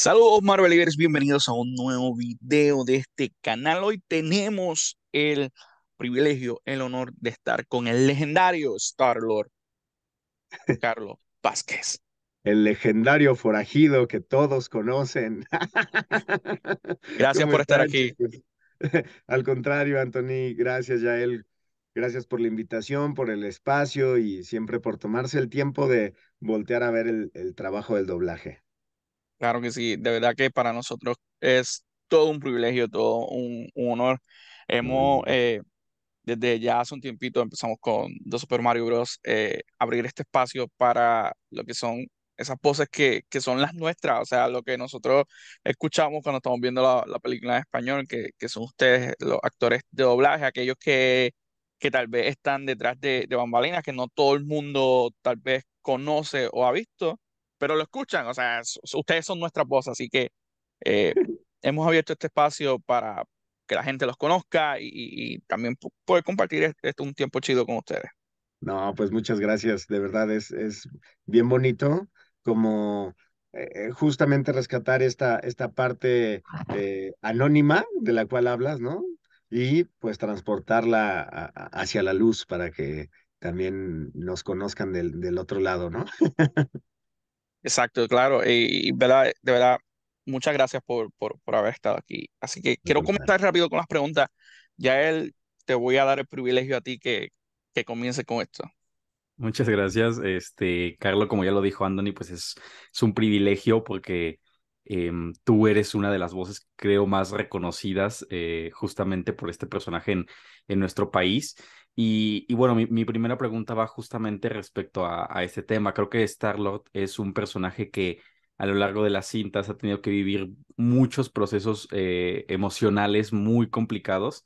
Saludos Marvelivers, bienvenidos a un nuevo video de este canal. Hoy tenemos el privilegio, el honor de estar con el legendario Star-Lord, Carlos Vázquez. El legendario forajido que todos conocen. Gracias por estar aquí. Al contrario, Anthony, gracias Yael, gracias por la invitación, por el espacio y siempre por tomarse el tiempo de voltear a ver el trabajo del doblaje. Claro que sí, de verdad que para nosotros es todo un privilegio, todo un, honor. Hemos, eh, desde ya hace un tiempito empezamos con The Super Mario Bros. Eh, abrir este espacio para lo que son esas voces que, que, son las nuestras, o sea, lo que nosotros escuchamos cuando estamos viendo la, película en español, que, que, son ustedes los actores de doblaje, aquellos que, que tal vez están detrás de, de bambalinas, que no todo el mundo tal vez conoce o ha visto pero lo escuchan, o sea, ustedes son nuestra voz, así que eh, hemos abierto este espacio para que la gente los conozca y, también poder compartir este, un tiempo chido con ustedes. No, pues muchas gracias, de verdad es, es bien bonito como eh, eh, justamente rescatar esta, esta parte anónima de la cual hablas, ¿no? Y pues transportarla hacia la luz para que también nos conozcan del, del otro lado, ¿no? Exacto, claro. Y, verdad, de verdad, muchas gracias por, por, haber estado aquí. Así que quiero comenzar rápido con las preguntas. Ya él, te voy a dar el privilegio a ti que, que comience con esto. Muchas gracias. Este, Carlos, como ya lo dijo Anthony, pues es, es un privilegio porque em, tú eres una de las voces, creo, más reconocidas eh, justamente por este personaje en, en nuestro país. Y, bueno, mi, primera pregunta va justamente respecto a, a este tema. Creo que Star-Lord es un personaje que a lo largo de las cintas ha tenido que vivir muchos procesos eh, emocionales muy complicados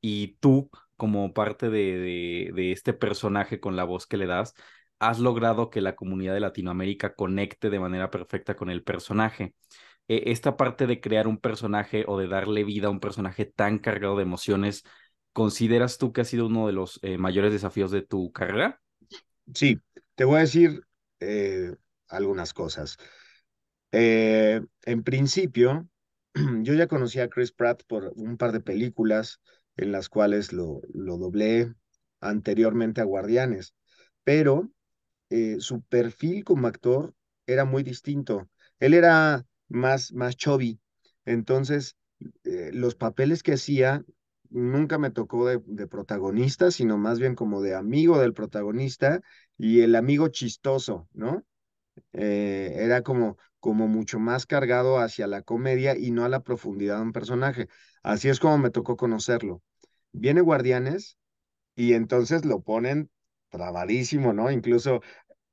y tú como parte de, este personaje con la voz que le das, has logrado que la comunidad de Latinoamérica conecte de manera perfecta con el personaje. E, esta parte de crear un personaje o de darle vida a un personaje tan cargado de emociones consideras tú que ha sido uno de los eh, mayores desafíos de tu carrera? Sí, te voy a decir eh, algunas cosas. Eh, en principio, yo ya conocí a Chris Pratt por un par de películas en las cuales lo, doblé anteriormente a Guardianes, pero su perfil como actor era muy distinto. Él era más, más chubby, entonces los papeles que hacía nunca me tocó de, protagonista, sino más bien como de amigo del protagonista y el amigo chistoso, ¿no? Eh, era como, como mucho más cargado hacia la comedia y no a la profundidad de un personaje. Así es como me tocó conocerlo. Viene Guardianes y entonces lo ponen trabadísimo, ¿no? Incluso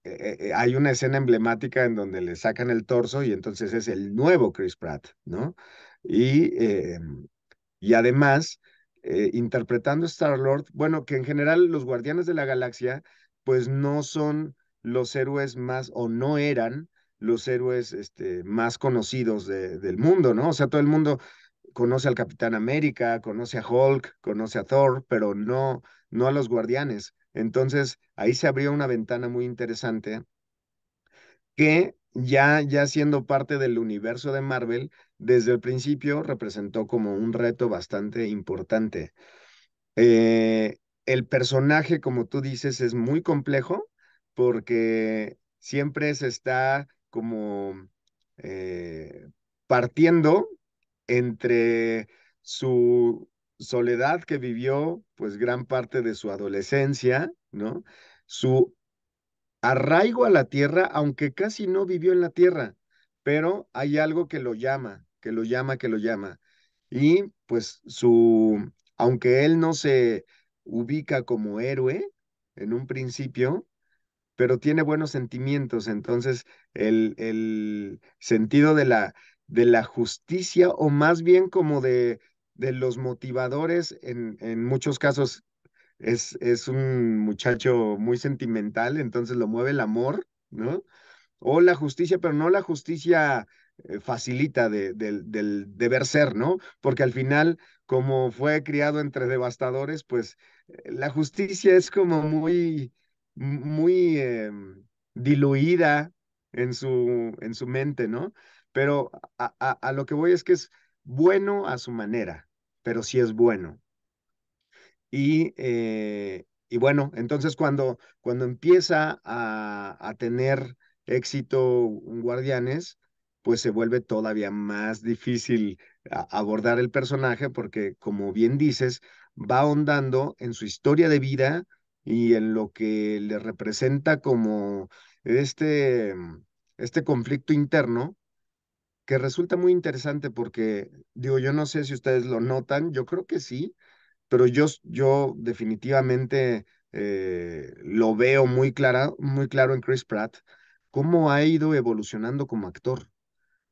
eh, eh, hay una escena emblemática en donde le sacan el torso y entonces es el nuevo Chris Pratt, ¿no? Y, em, y además eh, interpretando Star-Lord, bueno, que en general los Guardianes de la Galaxia, pues no son los héroes más, o no eran los héroes este, más conocidos del mundo, ¿no? O sea, todo el mundo conoce al Capitán América, conoce a Hulk, conoce a Thor, pero no, no a los Guardianes. Entonces, ahí se abrió una ventana muy interesante que ya, ya siendo parte del universo de Marvel, desde el principio representó como un reto bastante importante. Eh, el personaje, como tú dices, es muy complejo porque siempre se está como eh, partiendo entre su soledad que vivió pues gran parte de su adolescencia, ¿no? Su arraigo a la tierra, aunque casi no vivió en la tierra, pero hay algo que lo llama, que lo llama, que lo llama. Y pues su, aunque él no se ubica como héroe en un principio, pero tiene buenos sentimientos, entonces el, el sentido de la, de la justicia o más bien como de, de los motivadores en, en muchos casos es, un muchacho muy sentimental, entonces lo mueve el amor, ¿no? O la justicia, pero no la justicia eh, facilita del deber ser, ¿no? Porque al final, como fue criado entre devastadores, pues eh, la justicia es como muy, muy em, diluida en su, en su mente, ¿no? Pero a, a, lo que voy es que es bueno a su manera, pero sí es bueno. Eh, y, bueno, entonces cuando, cuando empieza a, a tener éxito Guardianes, pues se vuelve todavía más difícil abordar el personaje porque, como bien dices, va ahondando en su historia de vida y en lo que le representa como este, este conflicto interno que resulta muy interesante porque, digo, yo no sé si ustedes lo notan, yo creo que sí, pero yo, yo definitivamente eh, lo veo muy, clara, muy claro en Chris Pratt, cómo ha ido evolucionando como actor.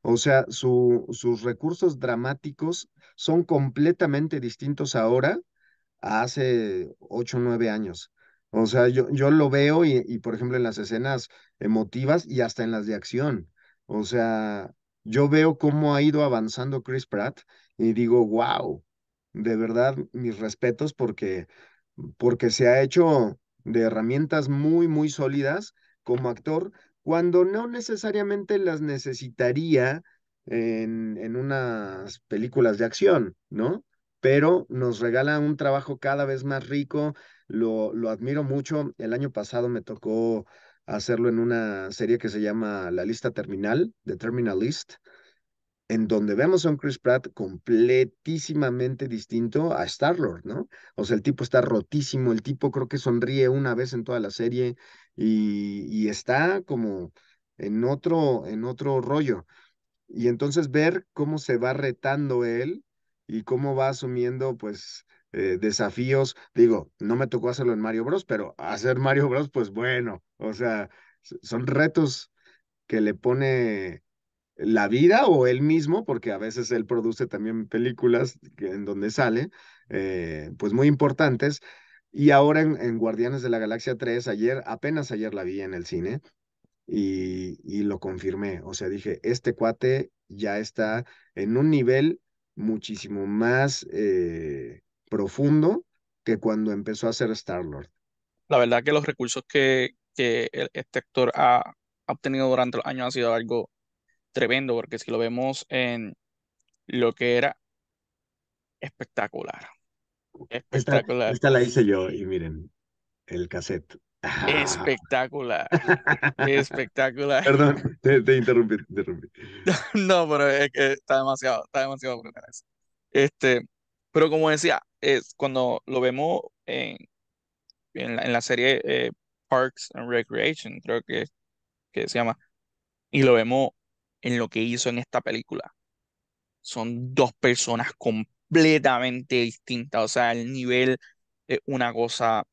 O sea, sus recursos dramáticos son completamente distintos ahora a hace ocho o nueve años. O sea, yo, yo lo veo y, y, por ejemplo, en las escenas emotivas y hasta en las de acción. O sea, yo veo cómo ha ido avanzando Chris Pratt y digo, wow, de verdad mis respetos porque, porque se ha hecho de herramientas muy, muy sólidas como actor cuando no necesariamente las necesitaría en, en unas películas de acción, ¿no? Pero nos regala un trabajo cada vez más rico, lo, lo admiro mucho. El año pasado me tocó hacerlo en una serie que se llama La Lista Terminal, The Terminal List, en donde vemos a un Chris Pratt completísimamente distinto a Star-Lord, ¿no? O sea, el tipo está rotísimo, el tipo creo que sonríe una vez en toda la serie y, está como en otro, en otro rollo. Y entonces ver cómo se va retando él y cómo va asumiendo, pues, eh, desafíos. Digo, no me tocó hacerlo en Mario Bros, pero hacer Mario Bros, pues bueno, o sea, son retos que le pone la vida o él mismo, porque a veces él produce también películas en donde sale, eh, pues muy importantes. Y ahora en, Guardianes de la Galaxia 3, ayer, apenas ayer la vi en el cine y, lo confirmé. O sea, dije, este cuate ya está en un nivel muchísimo más eh, profundo que cuando empezó a ser Star-Lord. La verdad que los recursos que, que este actor ha, obtenido durante los años ha sido algo tremendo, porque si lo vemos en lo que era espectacular. Espectacular. Esta, la hice yo y miren, el cassette. Espectacular. espectacular. Perdón, te, interrumpí, interrumpí. no, pero es que está demasiado, está demasiado brutal Este, pero como decía, es cuando lo vemos en, en, la, serie eh, Parks and Recreation, creo que, que se llama, y lo vemos en lo que hizo en esta película. Son dos personas completamente distintas. O sea, el nivel es una cosa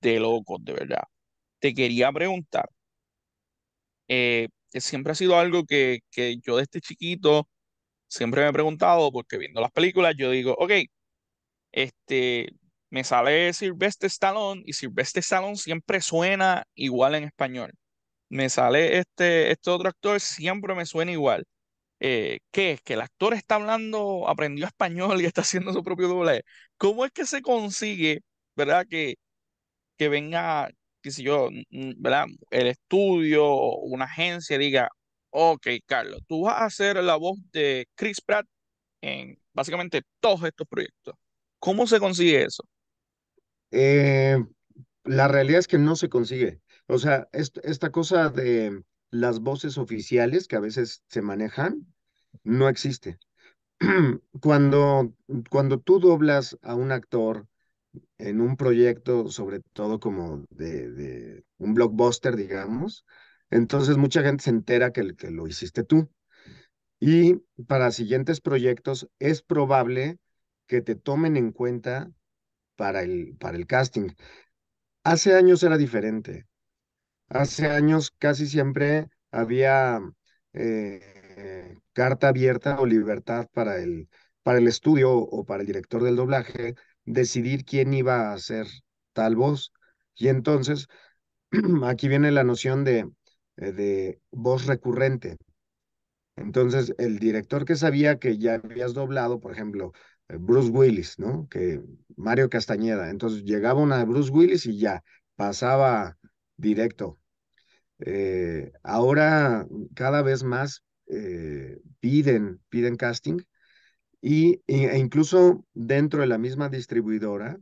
de locos, de verdad. Te quería preguntar, eh, siempre ha sido algo que, que yo desde este chiquito siempre me he preguntado, porque viendo las películas yo digo, ok, este, me sale Sylvester Stallone y Sylvester Stallone siempre suena igual en español me sale este, este, otro actor, siempre me suena igual. Eh, ¿Qué es? Que el actor está hablando, aprendió español y está haciendo su propio doble ¿Cómo es que se consigue, verdad, que, que venga, qué sé yo, ¿verdad? El estudio una agencia diga, ok, Carlos, tú vas a hacer la voz de Chris Pratt en básicamente todos estos proyectos. ¿Cómo se consigue eso? Eh, la realidad es que no se consigue. O sea, esta cosa de las voces oficiales que a veces se manejan, no existe. Cuando, cuando tú doblas a un actor en un proyecto, sobre todo como de, un blockbuster, digamos, entonces mucha gente se entera que, que lo hiciste tú. Y para siguientes proyectos es probable que te tomen en cuenta para el, para el casting. Hace años era diferente. Hace años casi siempre había eh, carta abierta o libertad para el, para el estudio o para el director del doblaje decidir quién iba a hacer tal voz. Y entonces, aquí viene la noción de, eh, de voz recurrente. Entonces, el director que sabía que ya habías doblado, por ejemplo, eh, Bruce Willis, ¿no? Que Mario Castañeda. Entonces llegaba una Bruce Willis y ya pasaba directo. Eh, ahora cada vez más eh, piden, piden casting y, e incluso dentro de la misma distribuidora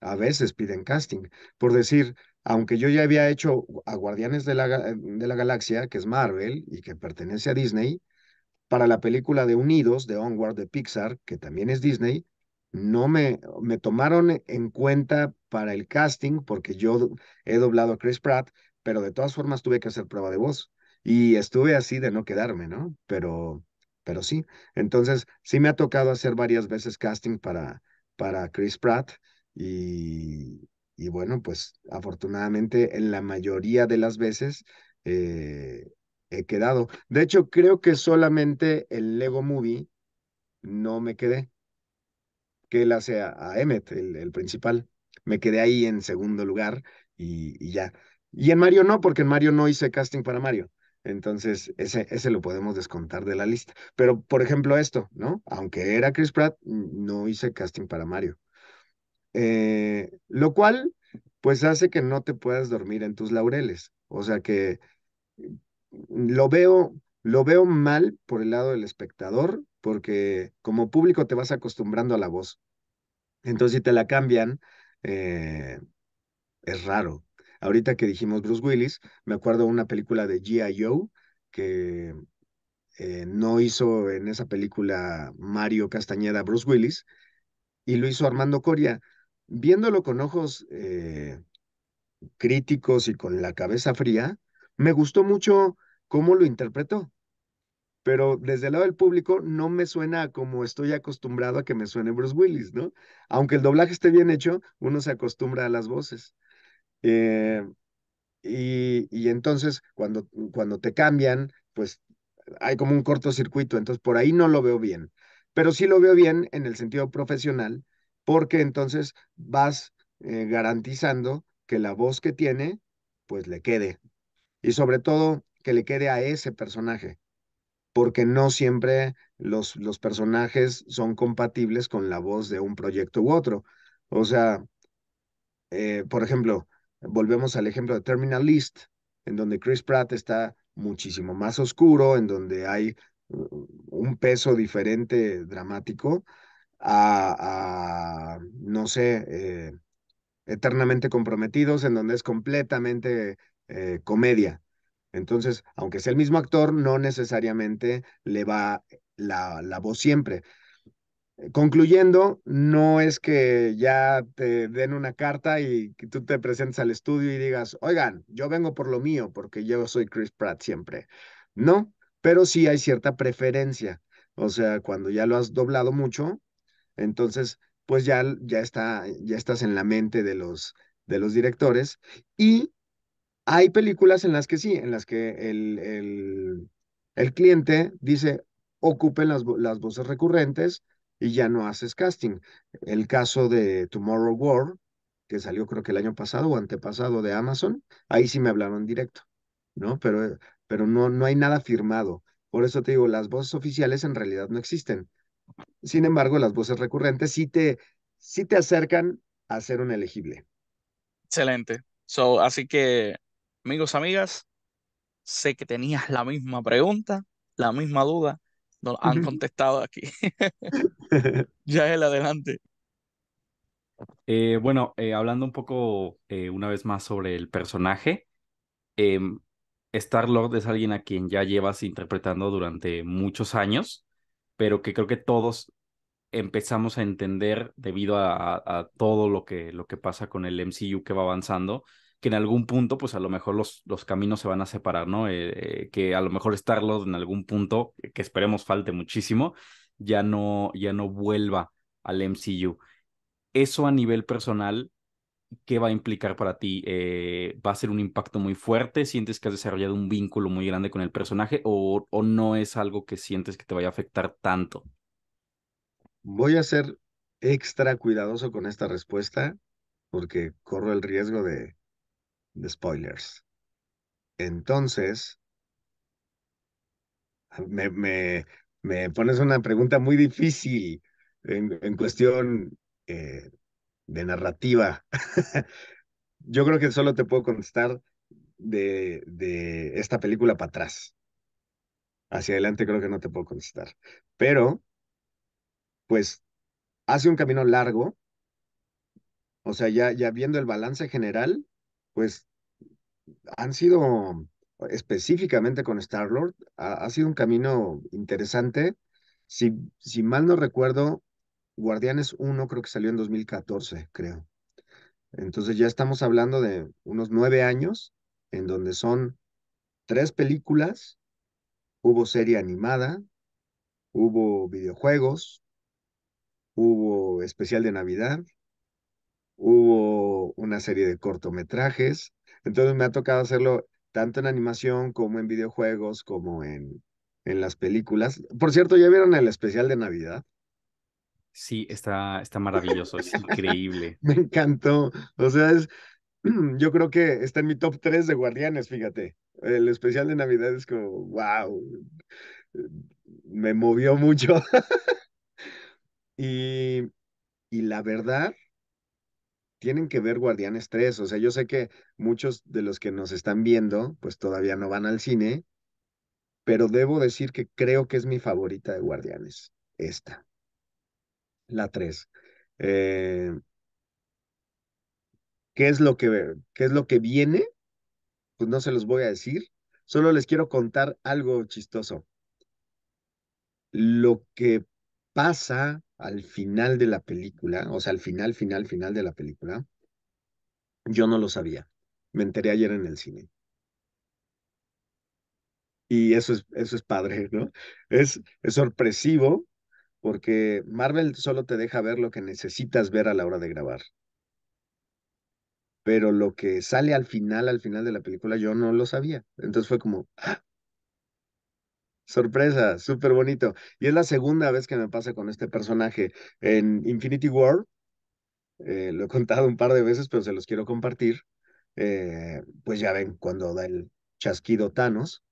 a veces piden casting. Por decir, aunque yo ya había hecho a Guardianes de la, de la Galaxia, que es Marvel y que pertenece a Disney, para la película de Unidos, de Onward, de Pixar, que también es Disney, no me, me tomaron en cuenta para el casting, porque yo he doblado a Chris Pratt, pero de todas formas tuve que hacer prueba de voz. Y estuve así de no quedarme, ¿no? Pero, pero sí. Entonces, sí me ha tocado hacer varias veces casting para, para Chris Pratt. Y, bueno, pues afortunadamente en la mayoría de las veces eh, he quedado. De hecho, creo que solamente el Lego Movie no me quedé, que él hace a, Emmet, el principal me quedé ahí en segundo lugar y, ya. Y en Mario no, porque en Mario no hice casting para Mario. Entonces, ese, ese lo podemos descontar de la lista. Pero, por ejemplo, esto, ¿no? Aunque era Chris Pratt, no hice casting para Mario. Eh, lo cual, pues, hace que no te puedas dormir en tus laureles. O sea que mm, lo veo, lo veo mal por el lado del espectador, porque como público te vas acostumbrando a la voz. Entonces, si te la cambian, eh, es raro. Ahorita que dijimos Bruce Willis, me acuerdo de una película de G.I. Joe que eh, no hizo en esa película Mario Castañeda Bruce Willis y lo hizo Armando Coria. Viéndolo con ojos eh, críticos y con la cabeza fría, me gustó mucho cómo lo interpretó pero desde el lado del público no me suena como estoy acostumbrado a que me suene Bruce Willis, ¿no? Aunque el doblaje esté bien hecho, uno se acostumbra a las voces. Eh, y, entonces, cuando, cuando te cambian, pues hay como un cortocircuito, entonces por ahí no lo veo bien, pero sí lo veo bien en el sentido profesional, porque entonces vas eh, garantizando que la voz que tiene, pues le quede. Y sobre todo, que le quede a ese personaje, porque no siempre los, los personajes son compatibles con la voz de un proyecto u otro. O sea, eh, por ejemplo, volvemos al ejemplo de Terminal List, en donde Chris Pratt está muchísimo más oscuro, en donde hay un peso diferente dramático a, no sé, eh, eternamente comprometidos, en donde es completamente eh, comedia. Entonces, aunque sea el mismo actor, no necesariamente le va eh, la, voz siempre. Eh, concluyendo, no es que ya te den una carta y que tú te presentes al estudio y digas, oigan, yo vengo por lo mío porque yo soy Chris Pratt siempre. No, pero sí hay cierta preferencia. O sea, cuando ya lo has doblado mucho, entonces pues ya, ya, está, ya estás en la mente de los, de los directores. Y hay películas en las que sí, en las que el, el, cliente dice, ocupen las, voces recurrentes y ya no haces casting. El caso de Tomorrow War, que salió creo que el año pasado o antepasado de Amazon, ahí sí me hablaron directo, ¿no? Pero, eh, pero no, no hay nada firmado. Por eso te digo, las voces oficiales en realidad no existen. Sin embargo, las voces recurrentes sí te, sí te acercan a ser un elegible. Excelente. So, así que Amigos, amigas, sé que tenías la misma pregunta, la misma duda, nos han contestado aquí. ya es el adelante. Eh, bueno, eh, hablando un poco eh, una vez más sobre el personaje, em, Star Lord es alguien a quien ya llevas interpretando durante muchos años, pero que creo que todos empezamos a entender debido a, todo lo que, lo que pasa con el MCU que va avanzando que en algún punto, pues a lo mejor los, los caminos se van a separar, ¿no? Eh, eh, que a lo mejor Starlord en algún punto, eh, que esperemos falte muchísimo, ya no, ya no vuelva al MCU. Eso a nivel personal, ¿qué va a implicar para ti? ¿Va a ser un impacto muy fuerte? ¿Sientes que has desarrollado un vínculo muy grande con el personaje o no es algo que sientes que te vaya a afectar tanto? Voy a ser extra cuidadoso con esta respuesta porque corro el riesgo de de spoilers. Entonces, ah, me, me, pones una pregunta muy difícil en, cuestión eh, de narrativa. Yo creo que solo te puedo contestar de, esta película para atrás. Hacia adelante creo que no te puedo contestar. Pero, pues, hace un camino largo. O sea, ya, ya viendo el balance general, pues han sido específicamente con Star-Lord, ha, sido un camino interesante. Si, si mal no recuerdo, Guardianes 1 creo que salió en 2014, creo. Entonces ya estamos hablando de unos nueve años en donde son tres películas, hubo serie animada, hubo videojuegos, hubo especial de Navidad, hubo una serie de cortometrajes, entonces me ha tocado hacerlo tanto en animación como en videojuegos, como en, en las películas. Por cierto, ¿ya vieron el especial de Navidad? Sí, está, está maravilloso, es increíble. me encantó. O sea, yo creo que está en mi top 3 de Guardianes, fíjate. El especial de Navidad es como, wow, me movió mucho. y, y la verdad, tienen que ver Guardianes 3. O sea, yo sé que muchos de los que nos están viendo, pues todavía no van al cine, pero debo decir que creo que es mi favorita de Guardianes, esta, la 3. Eh, ¿qué, es lo que, ¿Qué es lo que viene? Pues no se los voy a decir, solo les quiero contar algo chistoso. Lo que pasa al final de la película, o sea, al final, final, final de la película, yo no lo sabía. Me enteré ayer en el cine. Y eso es, eso es padre, ¿no? Es, es sorpresivo porque Marvel solo te deja ver lo que necesitas ver a la hora de grabar. Pero lo que sale al final, al final de la película, yo no lo sabía. Entonces fue como, ¡ah! Sorpresa, súper bonito. Y es la segunda vez que me pasa con este personaje. En Infinity War, eh, lo he contado un par de veces, pero se los quiero compartir. Eh, pues ya ven, cuando da el chasquido Thanos.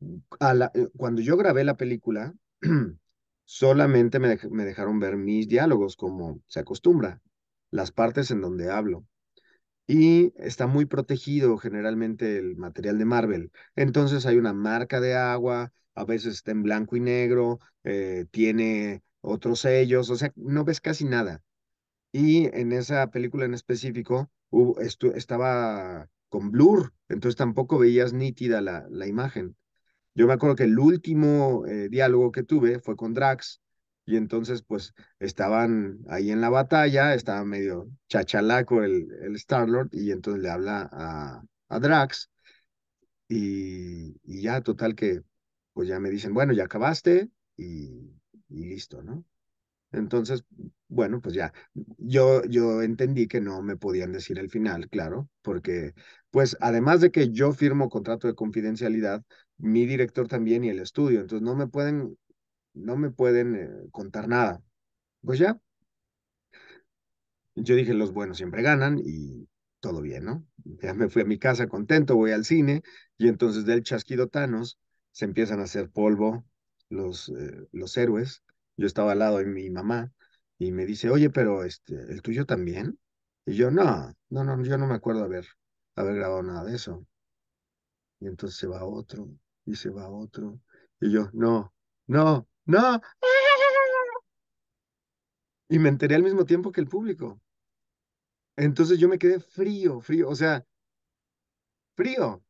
Eh, cuando yo grabé la película, solamente me dejaron ver mis diálogos, como se acostumbra, las partes en donde hablo y está muy protegido generalmente el material de Marvel. Entonces hay una marca de agua, a veces está en blanco y negro, eh, tiene otros sellos, o sea, no ves casi nada. Y en esa película en específico estaba con blur, entonces tampoco veías nítida la, la imagen. Yo me acuerdo que el último eh, diálogo que tuve fue con Drax y entonces pues estaban ahí en la batalla, estaba medio chachalaco el, el Star-Lord y entonces le habla a, a Drax y, ya total que pues ya me dicen, bueno, ya acabaste y, y, listo, ¿no? Entonces, bueno, pues ya, yo, yo entendí que no me podían decir el final, claro, porque pues además de que yo firmo contrato de confidencialidad, mi director también y el estudio, entonces no me pueden no me pueden eh, contar nada. Pues ya. Yo dije, los buenos siempre ganan y todo bien, ¿no? Ya me fui a mi casa contento, voy al cine y entonces del chasquido Thanos se empiezan a hacer polvo los, eh, los héroes. Yo estaba al lado de mi mamá y me dice, oye, pero este, ¿el tuyo también? Y yo, no, no, no, yo no me acuerdo haber, haber grabado nada de eso. Y entonces se va otro, y se va otro. Y yo, no, no, no. Y me enteré al mismo tiempo que el público. Entonces yo me quedé frío, frío, o sea, frío.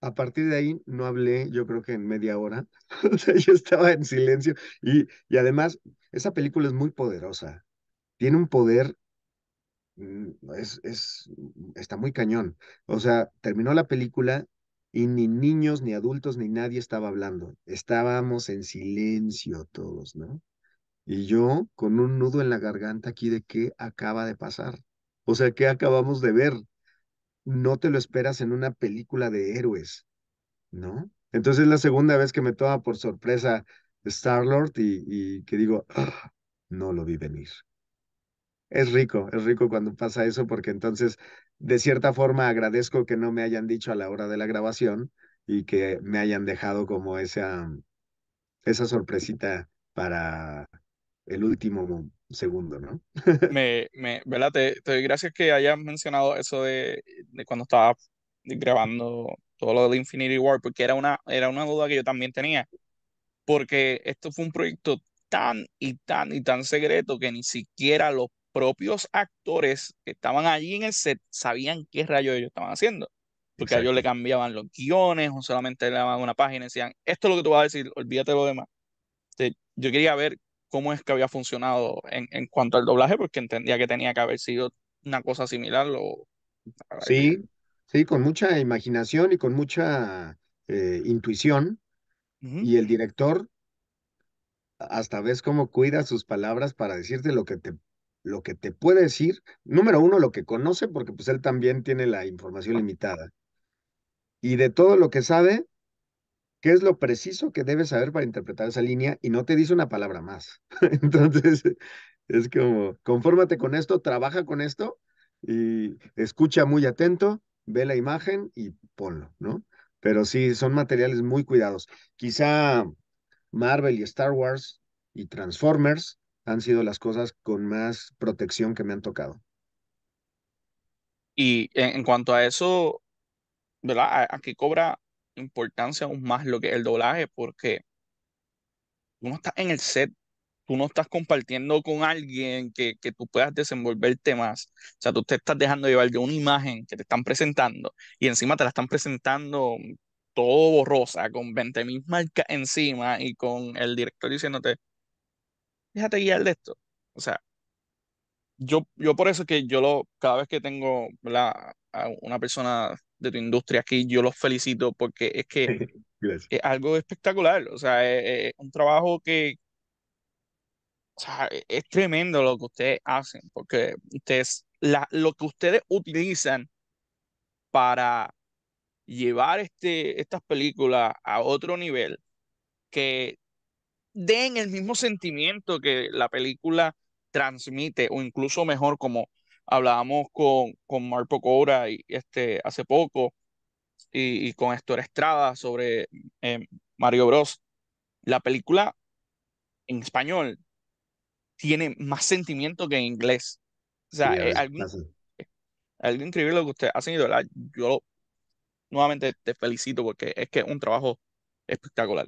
A partir de ahí no hablé, yo creo que en media hora. o sea, yo estaba en silencio. Y, y además, esa película es muy poderosa. Tiene un poder mm, es, es, está muy cañón. O sea, terminó la película y ni niños, ni adultos, ni nadie estaba hablando. Estábamos en silencio todos, ¿no? Y yo con un nudo en la garganta aquí de qué acaba de pasar. O sea, ¿qué acabamos de ver? No te lo esperas en una película de héroes, ¿no? Entonces es la segunda vez que me toma por sorpresa Star-Lord y, que digo, ah, no lo vi venir. Es rico, es rico cuando pasa eso porque entonces de cierta forma agradezco que no me hayan dicho a la hora de la grabación y que me hayan dejado como esa, esa sorpresita para el último segundo, ¿no? me, me, ¿verdad? Te, doy gracias que hayas mencionado eso de, cuando estaba grabando todo lo del Infinity War, porque era una, era una duda que yo también tenía, porque esto fue un proyecto tan y tan y tan secreto que ni siquiera los propios actores que estaban allí en el set sabían qué rayos ellos estaban haciendo. Porque a ellos le cambiaban los guiones o solamente le daban una página y decían, esto es lo que tú vas a decir, olvídate de lo demás. Este, yo quería ver cómo es que había funcionado en, en, cuanto al doblaje, porque entendía que tenía que haber sido una cosa similar. Lo... Sí, sí, con mucha imaginación y con mucha eh, intuición. Y el director hasta ves cómo cuida sus palabras para decirte lo que te lo que te puede decir, número uno, lo que conoce, porque pues él también tiene la información limitada. Y de todo lo que sabe, qué es lo preciso que debes saber para interpretar esa línea y no te dice una palabra más. Entonces, es como, confórmate con esto, trabaja con esto y escucha muy atento, ve la imagen y ponlo, ¿no? Pero sí, son materiales muy cuidados. Quizá Marvel y Star Wars y Transformers han sido las cosas con más protección que me han tocado. Y en, cuanto a eso, ¿verdad? Aquí cobra importancia aún más lo que el doblaje, porque tú no estás en el set, tú no estás compartiendo con alguien que, que tú puedas desenvolverte más. O sea, tú te estás dejando llevar de una imagen que te están presentando y encima te la están presentando todo borrosa, con 20.000 marcas encima y con el director diciéndote, déjate guiar de esto. O sea, yo, yo por eso que yo lo, cada vez que tengo la, una persona de tu industria aquí, yo los felicito porque es que es algo espectacular. O sea, es, eh, eh, un trabajo que o sea, e, es tremendo lo que ustedes hacen, porque ustedes, la, lo que ustedes utilizan para llevar este, estas películas a otro nivel que den el mismo sentimiento que la película transmite, o incluso mejor, como hablábamos con, con Marco Cora y, este, hace poco, y, con Héctor Estrada sobre eh, Mario Bros. La película en español tiene más sentimiento que en inglés. O sea, eh, alguien es, eh, increíble lo que usted ha ¿verdad? Yo nuevamente te felicito porque es que es un trabajo espectacular.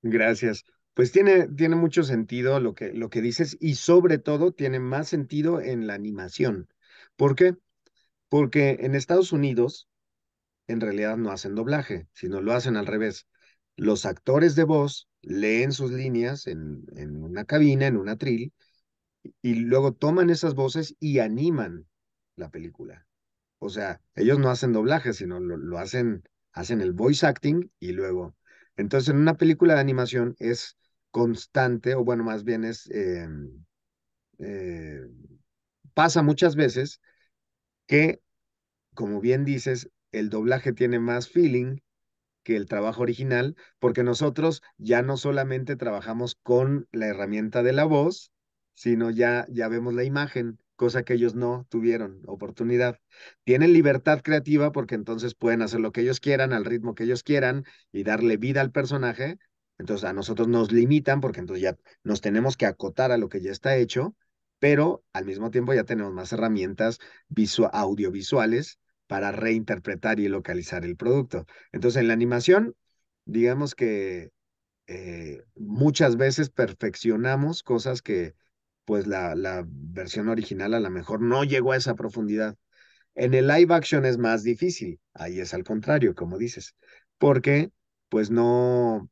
Gracias. Pues tiene, tiene mucho sentido lo que, lo que dices y sobre todo tiene más sentido en la animación. ¿Por qué? Porque en Estados Unidos en realidad no hacen doblaje, sino lo hacen al revés. Los actores de voz leen sus líneas en, una cabina, en un atril, y luego toman esas voces y animan la película. O sea, ellos no hacen doblaje, sino lo, lo hacen, hacen el voice acting y luego. Entonces, en una película de animación es constante, o bueno, más bien es, em, eh, pasa muchas veces que, como bien dices, el doblaje tiene más feeling que el trabajo original, porque nosotros ya no solamente trabajamos con la herramienta de la voz, sino ya, ya vemos la imagen, cosa que ellos no tuvieron oportunidad. Tienen libertad creativa porque entonces pueden hacer lo que ellos quieran, al ritmo que ellos quieran y darle vida al personaje entonces a nosotros nos limitan porque entonces ya nos tenemos que acotar a lo que ya está hecho, pero al mismo tiempo ya tenemos más herramientas audiovisuales para reinterpretar y localizar el producto. Entonces en la animación, digamos que eh, muchas veces perfeccionamos cosas que pues la, la versión original a lo mejor no llegó a esa profundidad. En el live action es más difícil, ahí es al contrario, como dices, porque pues no,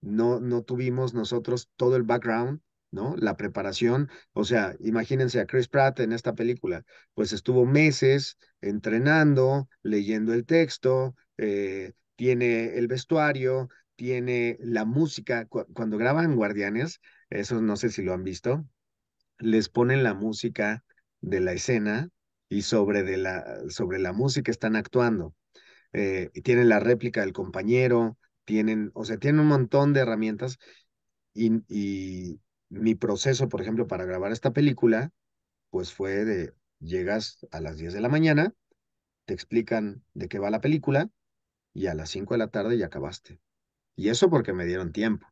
no, no tuvimos nosotros todo el background, ¿no? La preparación, o sea, imagínense a Chris Pratt en esta película, pues estuvo meses entrenando, leyendo el texto, eh, tiene el vestuario, tiene la música, cuando graban Guardianes, eso no sé si lo han visto, les ponen la música de la escena y sobre, de la, sobre la música están actuando. Eh, tienen la réplica del compañero, tienen, o sea, tienen un montón de herramientas y, y mi proceso, por ejemplo, para grabar esta película, pues fue de, llegas a las 10 de la mañana, te explican de qué va la película y a las 5 de la tarde ya acabaste. Y eso porque me dieron tiempo.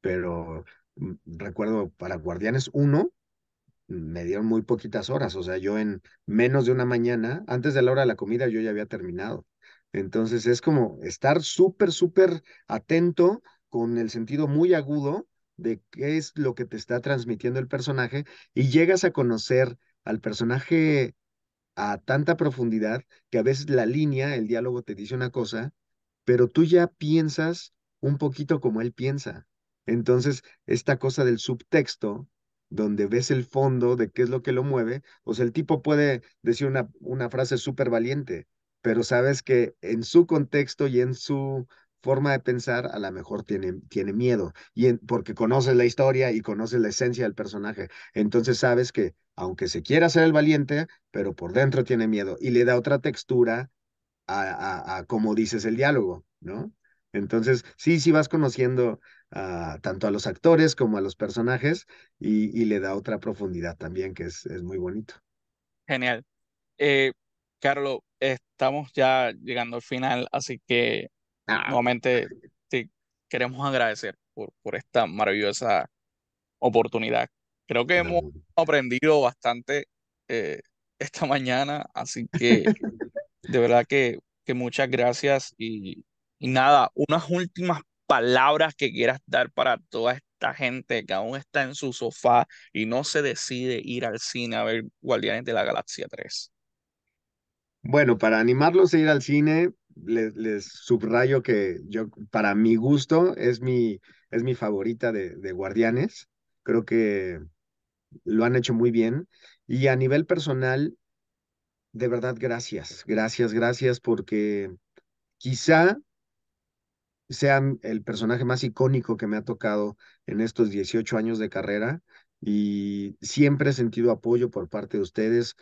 Pero mm, recuerdo, para Guardianes 1, me dieron muy poquitas horas. O sea, yo en menos de una mañana, antes de la hora de la comida, yo ya había terminado. Entonces es como estar súper, súper atento con el sentido muy agudo de qué es lo que te está transmitiendo el personaje y llegas a conocer al personaje a tanta profundidad que a veces la línea, el diálogo te dice una cosa, pero tú ya piensas un poquito como él piensa. Entonces, esta cosa del subtexto, donde ves el fondo de qué es lo que lo mueve, o sea, el tipo puede decir una, una frase súper valiente, pero sabes que en su contexto y en su forma de pensar a lo mejor tiene, tiene miedo, y porque conoces la historia y conoces la esencia del personaje. Entonces sabes que, aunque se quiera ser el valiente, pero por dentro tiene miedo y le da otra textura a, a, cómo dices el diálogo, ¿no? Entonces, sí, sí vas conociendo ah, tanto a los actores como a los personajes y, le da otra profundidad también, que es, es muy bonito. Genial. Eh, Carlos, estamos ya llegando al final, así que ah, nuevamente te queremos agradecer por, por esta maravillosa oportunidad. Creo que hemos aprendido bastante eh, esta mañana, así que de verdad que, que muchas gracias y, y, nada, unas últimas palabras que quieras dar para toda esta gente que aún está en su sofá y no se decide ir al cine a ver Guardianes de la Galaxia 3. Bueno, para animarlos a ir al cine, les, subrayo que yo, para mi gusto, es mi, es mi favorita de, de Guardianes. Creo que lo han hecho muy bien. Y a nivel personal, de verdad, gracias, gracias, gracias, porque quizá sea el personaje más icónico que me ha tocado en estos 18 años de carrera y siempre he sentido apoyo por parte de ustedes,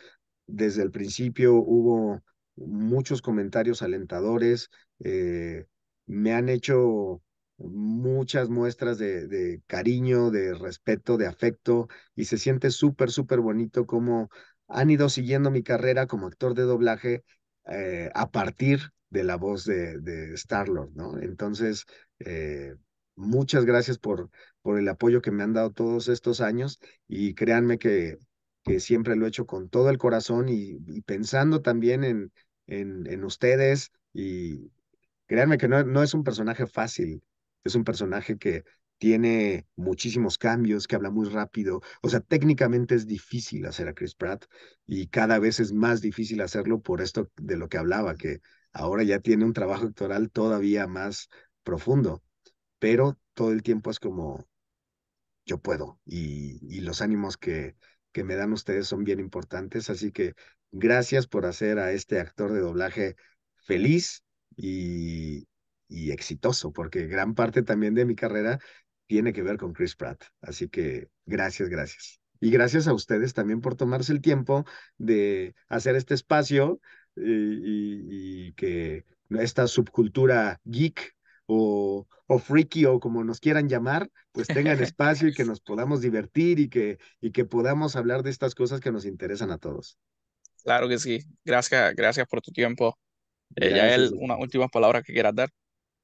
desde el principio hubo muchos comentarios alentadores, eh, me han hecho muchas muestras de, cariño, de respeto, de afecto, y se siente súper, súper bonito cómo han ido siguiendo mi carrera como actor de doblaje eh, a partir de la voz de, Star-Lord, ¿no? Entonces, eh, muchas gracias por, por el apoyo que me han dado todos estos años y créanme que que siempre lo he hecho con todo el corazón y, pensando también en, en, en, ustedes. Y créanme que no, es un personaje fácil, es un personaje que tiene muchísimos cambios, que habla muy rápido. O sea, técnicamente es difícil hacer a Chris Pratt y cada vez es más difícil hacerlo por esto de lo que hablaba, que ahora ya tiene un trabajo actoral todavía más profundo, pero todo el tiempo es como, yo puedo y, y los ánimos que, que me dan ustedes son bien importantes, así que gracias por hacer a este actor de doblaje feliz y, exitoso, porque gran parte también de mi carrera tiene que ver con Chris Pratt. Así que gracias, gracias. Y gracias a ustedes también por tomarse el tiempo de hacer este espacio eh, y, y que esta subcultura geek o, o friki o como nos quieran llamar, pues tengan espacio y que nos podamos divertir y que, y que podamos hablar de estas cosas que nos interesan a todos. Claro que sí. Gracias, gracias por tu tiempo. él, eh, una última palabra que quieras dar.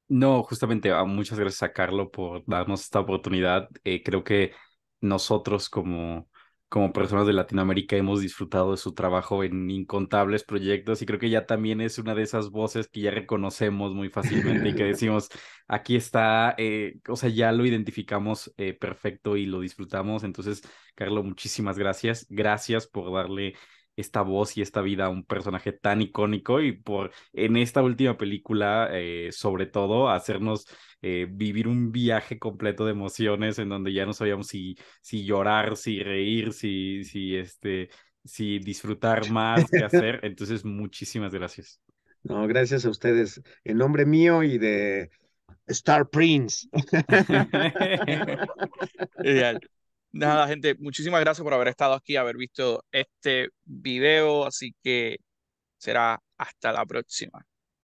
No, justamente, ah, muchas gracias a Carlos por darnos esta oportunidad. Eh, creo que nosotros como como personas de Latinoamérica hemos disfrutado de su trabajo en incontables proyectos y creo que ya también es una de esas voces que ya reconocemos muy fácilmente y que decimos, aquí está, eh, o sea, ya lo identificamos eh, perfecto y lo disfrutamos. Entonces, Carlos, muchísimas gracias. Gracias por darle esta voz y esta vida a un personaje tan icónico y por en esta última película, eh, sobre todo, hacernos eh, vivir un viaje completo de emociones en donde ya no sabíamos si, si llorar, si reír, si, este, si disfrutar más, que hacer. Entonces, muchísimas gracias. No, gracias a ustedes. En nombre mío y de Star Prince. Ideal. Nada, gente, muchísimas gracias por haber estado aquí, haber visto este video, así que será hasta la próxima.